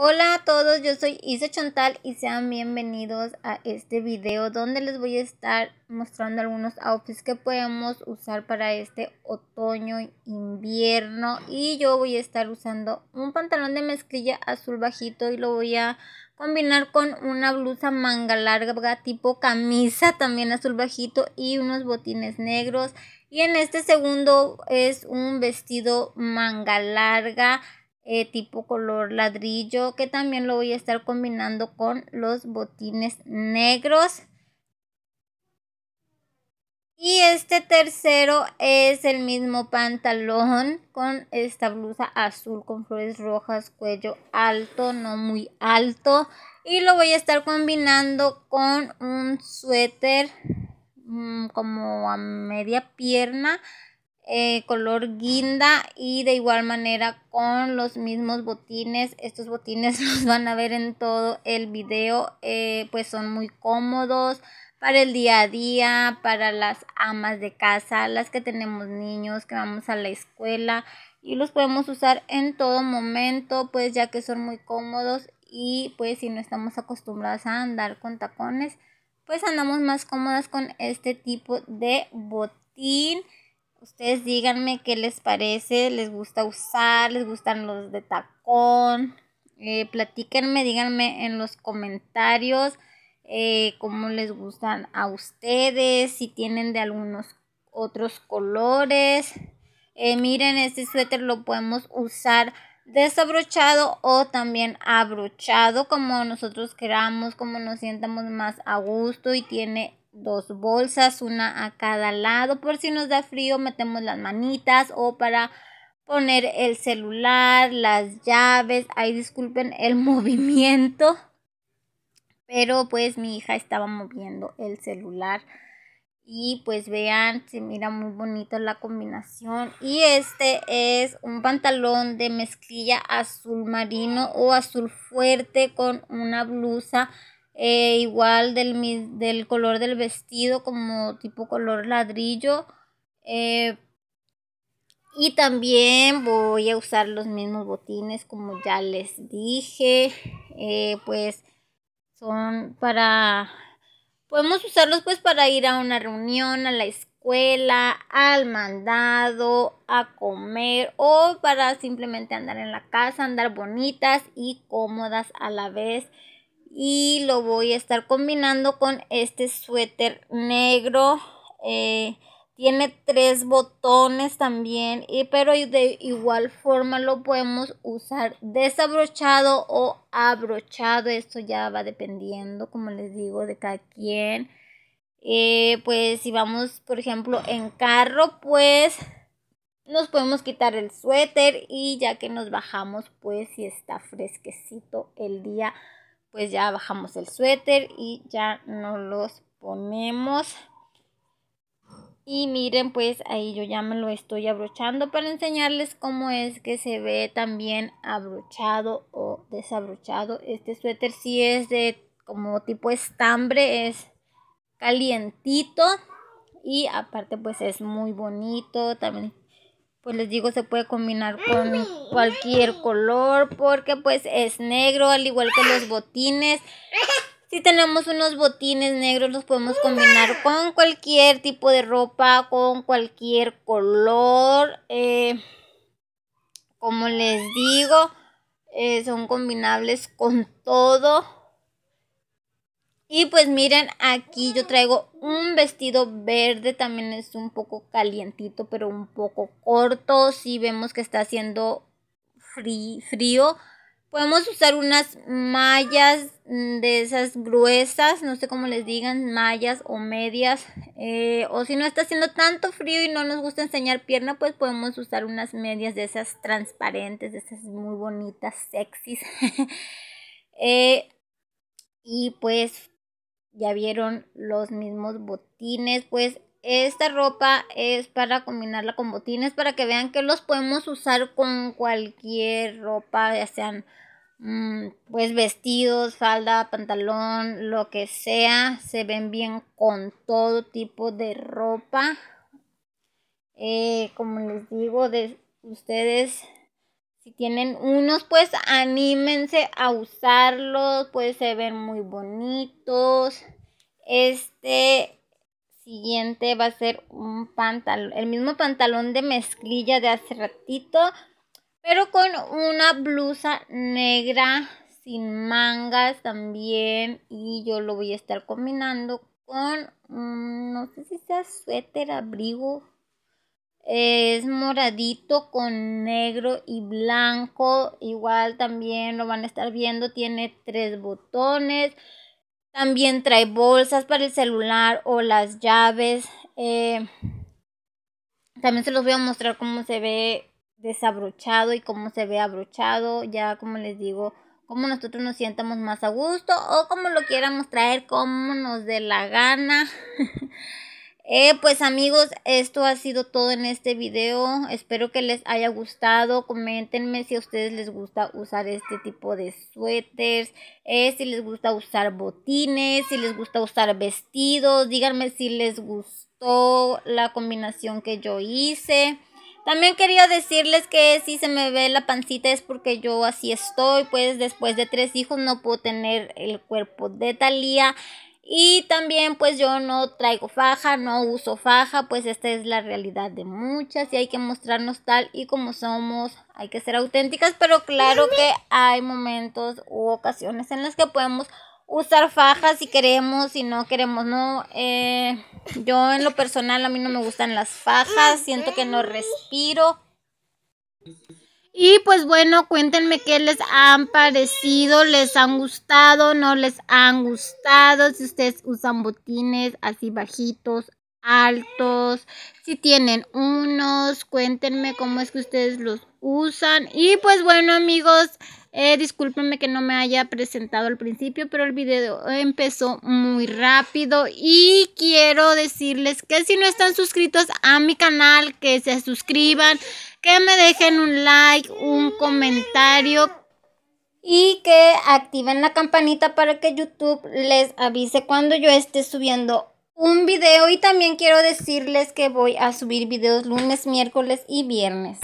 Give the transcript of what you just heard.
Hola a todos, yo soy Isa Chantal y sean bienvenidos a este video donde les voy a estar mostrando algunos outfits que podemos usar para este otoño invierno y yo voy a estar usando un pantalón de mezclilla azul bajito y lo voy a combinar con una blusa manga larga tipo camisa también azul bajito y unos botines negros y en este segundo es un vestido manga larga eh, tipo color ladrillo que también lo voy a estar combinando con los botines negros. Y este tercero es el mismo pantalón con esta blusa azul con flores rojas, cuello alto, no muy alto. Y lo voy a estar combinando con un suéter mm, como a media pierna eh, color guinda y de igual manera con los mismos botines estos botines los van a ver en todo el video eh, pues son muy cómodos para el día a día para las amas de casa las que tenemos niños que vamos a la escuela y los podemos usar en todo momento pues ya que son muy cómodos y pues si no estamos acostumbradas a andar con tacones pues andamos más cómodas con este tipo de botín Ustedes díganme qué les parece, les gusta usar, les gustan los de tacón. Eh, platíquenme, díganme en los comentarios eh, cómo les gustan a ustedes, si tienen de algunos otros colores. Eh, miren, este suéter lo podemos usar desabrochado o también abrochado como nosotros queramos, como nos sientamos más a gusto y tiene dos bolsas, una a cada lado, por si nos da frío metemos las manitas o para poner el celular, las llaves, ahí disculpen el movimiento, pero pues mi hija estaba moviendo el celular y pues vean, se mira muy bonito la combinación y este es un pantalón de mezclilla azul marino o azul fuerte con una blusa eh, igual del, del, color del vestido como tipo color ladrillo. Eh, y también voy a usar los mismos botines como ya les dije. Eh, pues son para... Podemos usarlos pues para ir a una reunión, a la escuela, al mandado, a comer o para simplemente andar en la casa, andar bonitas y cómodas a la vez y lo voy a estar combinando con este suéter negro eh, tiene tres botones también y, pero de igual forma lo podemos usar desabrochado o abrochado esto ya va dependiendo como les digo de cada quien eh, pues si vamos por ejemplo en carro pues nos podemos quitar el suéter y ya que nos bajamos pues si está fresquecito el día pues ya bajamos el suéter y ya nos los ponemos. Y miren, pues ahí yo ya me lo estoy abrochando para enseñarles cómo es que se ve también abrochado o desabrochado. Este suéter sí es de como tipo estambre, es calientito y aparte pues es muy bonito, también pues les digo se puede combinar con cualquier color porque pues es negro al igual que los botines si tenemos unos botines negros los podemos combinar con cualquier tipo de ropa con cualquier color eh, como les digo eh, son combinables con todo y pues miren, aquí yo traigo un vestido verde, también es un poco calientito, pero un poco corto. Si vemos que está haciendo frío, podemos usar unas mallas mm, de esas gruesas, no sé cómo les digan, mallas o medias. Eh, o si no está haciendo tanto frío y no nos gusta enseñar pierna, pues podemos usar unas medias de esas transparentes, de esas muy bonitas, sexys. Eh, y pues ya vieron los mismos botines, pues esta ropa es para combinarla con botines para que vean que los podemos usar con cualquier ropa, ya sean mm, pues vestidos, falda, pantalón, lo que sea, se ven bien con todo tipo de ropa. Eh, como les digo, de, ustedes si tienen unos, pues anímense a usarlos, pues se ven muy bonitos. Este siguiente va a ser un pantalón, el mismo pantalón de mezclilla de hace ratito, pero con una blusa negra sin mangas también y yo lo voy a estar combinando con, mm, no sé si sea suéter, abrigo, es moradito con negro y blanco. Igual también lo van a estar viendo. Tiene tres botones. También trae bolsas para el celular o las llaves. Eh, también se los voy a mostrar cómo se ve desabrochado y cómo se ve abrochado. Ya como les digo, como nosotros nos sientamos más a gusto o como lo quieramos traer como nos dé la gana. Eh, pues amigos, esto ha sido todo en este video. Espero que les haya gustado. Coméntenme si a ustedes les gusta usar este tipo de suéteres, eh, si les gusta usar botines, si les gusta usar vestidos. Díganme si les gustó la combinación que yo hice. También quería decirles que si se me ve la pancita es porque yo así estoy, pues después de tres hijos no puedo tener el cuerpo de Talía. Y también pues yo no traigo faja, no uso faja, pues esta es la realidad de muchas y hay que mostrarnos tal y como somos, hay que ser auténticas, pero claro que hay momentos u ocasiones en las que podemos usar fajas si queremos, si no queremos, no. Eh, yo en lo personal a mí no me gustan las fajas, siento que no respiro. Y pues bueno, cuéntenme qué les han parecido, les han gustado, no les han gustado, si ustedes usan botines así bajitos, altos, si tienen unos, cuéntenme cómo es que ustedes los usan. Y pues bueno amigos, eh, discúlpenme que no me haya presentado al principio, pero el video empezó muy rápido y quiero decirles que si no están suscritos a mi canal, que se suscriban que me dejen un like, un comentario y que activen la campanita para que YouTube les avise cuando yo esté subiendo un video y también quiero decirles que voy a subir videos lunes, miércoles y viernes.